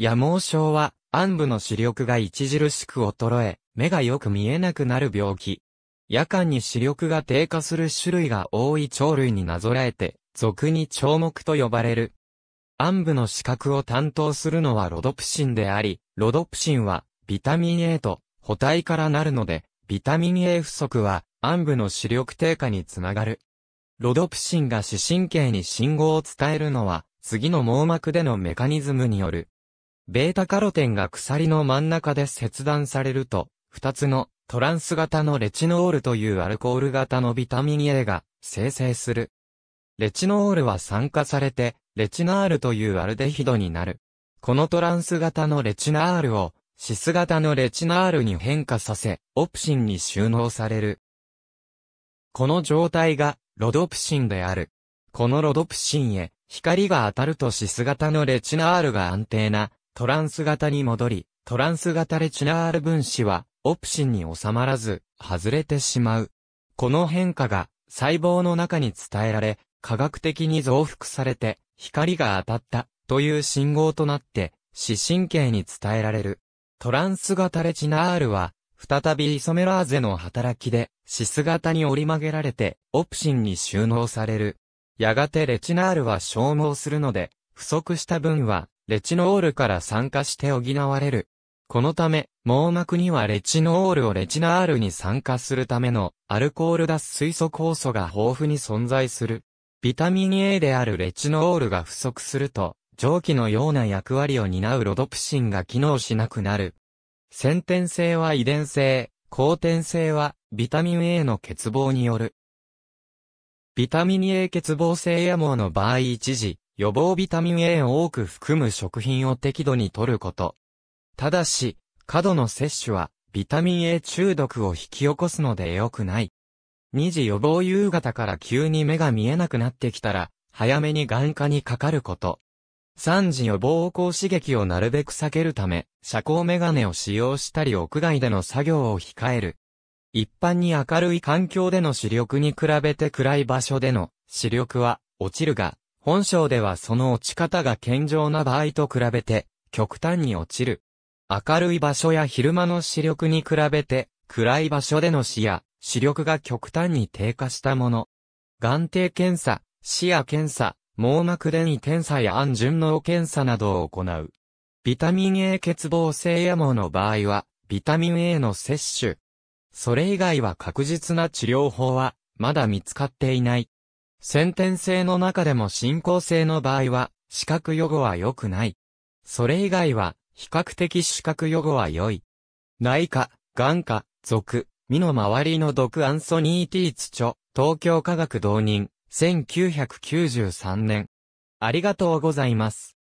野毛症は、暗部の視力が著しく衰え、目がよく見えなくなる病気。夜間に視力が低下する種類が多い鳥類になぞらえて、俗に聴目と呼ばれる。暗部の視覚を担当するのはロドプシンであり、ロドプシンは、ビタミン A と、補体からなるので、ビタミン A 不足は、暗部の視力低下につながる。ロドプシンが視神経に信号を伝えるのは、次の網膜でのメカニズムによるベータカロテンが鎖の真ん中で切断されると、二つのトランス型のレチノールというアルコール型のビタミン A が生成する。レチノールは酸化されて、レチナールというアルデヒドになる。このトランス型のレチナールを、シス型のレチナールに変化させ、オプシンに収納される。この状態が、ロドプシンである。このロドプシンへ、光が当たるとシス型のレチナールが安定なトランス型に戻り、トランス型レチナール分子は、オプシンに収まらず、外れてしまう。この変化が、細胞の中に伝えられ、科学的に増幅されて、光が当たった、という信号となって、視神経に伝えられる。トランス型レチナールは、再びイソメラーゼの働きで、シス型に折り曲げられて、オプシンに収納される。やがてレチナールは消耗するので、不足した分は、レチノールから酸化して補われる。このため、網膜にはレチノールをレチナールに酸化するためのアルコール脱水素酵素が豊富に存在する。ビタミン A であるレチノールが不足すると、蒸気のような役割を担うロドプシンが機能しなくなる。先天性は遺伝性、後天性はビタミン A の欠乏による。ビタミン A 欠乏性や網の場合一時、予防ビタミン A を多く含む食品を適度に摂ること。ただし、過度の摂取は、ビタミン A 中毒を引き起こすので良くない。2時予防夕方から急に目が見えなくなってきたら、早めに眼科にかかること。3時予防光刺激をなるべく避けるため、遮光メガネを使用したり屋外での作業を控える。一般に明るい環境での視力に比べて暗い場所での視力は落ちるが、本章ではその落ち方が健常な場合と比べて、極端に落ちる。明るい場所や昼間の視力に比べて、暗い場所での視野、視力が極端に低下したもの。眼底検査、視野検査、網膜電位検査や安順脳検査などを行う。ビタミン A 欠乏性野毛の場合は、ビタミン A の摂取。それ以外は確実な治療法は、まだ見つかっていない。先天性の中でも進行性の場合は、視覚予後は良くない。それ以外は、比較的視覚予後は良い。内科、眼科、属、身の周りの毒アンソニー・ティーツ著、東京科学導人、1993年。ありがとうございます。